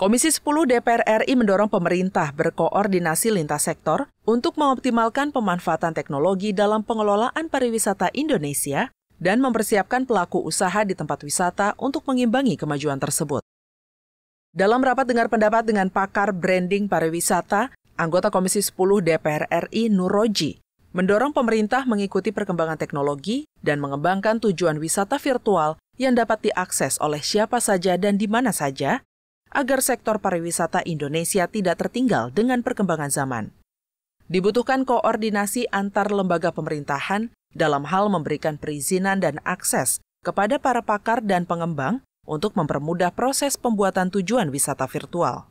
Komisi 10 DPR RI mendorong pemerintah berkoordinasi lintas sektor untuk mengoptimalkan pemanfaatan teknologi dalam pengelolaan pariwisata Indonesia dan mempersiapkan pelaku usaha di tempat wisata untuk mengimbangi kemajuan tersebut. Dalam rapat dengar pendapat dengan pakar branding pariwisata, anggota Komisi 10 DPR RI Nuroji mendorong pemerintah mengikuti perkembangan teknologi dan mengembangkan tujuan wisata virtual yang dapat diakses oleh siapa saja dan di mana saja agar sektor pariwisata Indonesia tidak tertinggal dengan perkembangan zaman. Dibutuhkan koordinasi antar lembaga pemerintahan dalam hal memberikan perizinan dan akses kepada para pakar dan pengembang untuk mempermudah proses pembuatan tujuan wisata virtual.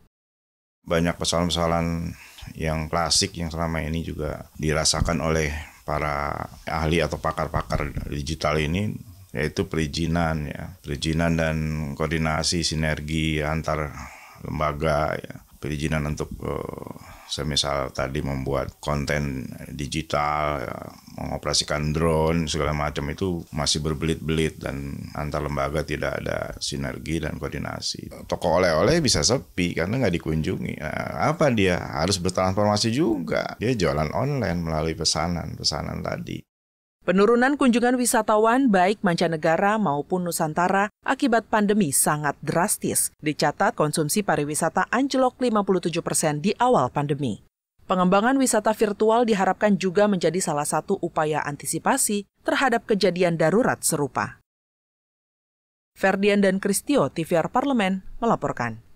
Banyak persoalan-persoalan yang klasik yang selama ini juga dirasakan oleh para ahli atau pakar-pakar digital ini yaitu perizinan ya, perizinan dan koordinasi sinergi antar lembaga ya. Perizinan untuk eh, semisal tadi membuat konten digital, ya, mengoperasikan drone segala macam itu masih berbelit-belit dan antar lembaga tidak ada sinergi dan koordinasi. Toko oleh-oleh bisa sepi karena nggak dikunjungi. Nah, apa dia harus bertransformasi juga? Dia jualan online melalui pesanan, pesanan tadi. Penurunan kunjungan wisatawan baik mancanegara maupun Nusantara akibat pandemi sangat drastis. Dicatat konsumsi pariwisata anjlok 57 persen di awal pandemi. Pengembangan wisata virtual diharapkan juga menjadi salah satu upaya antisipasi terhadap kejadian darurat serupa. Ferdian dan Kristio, TVR Parlemen, melaporkan.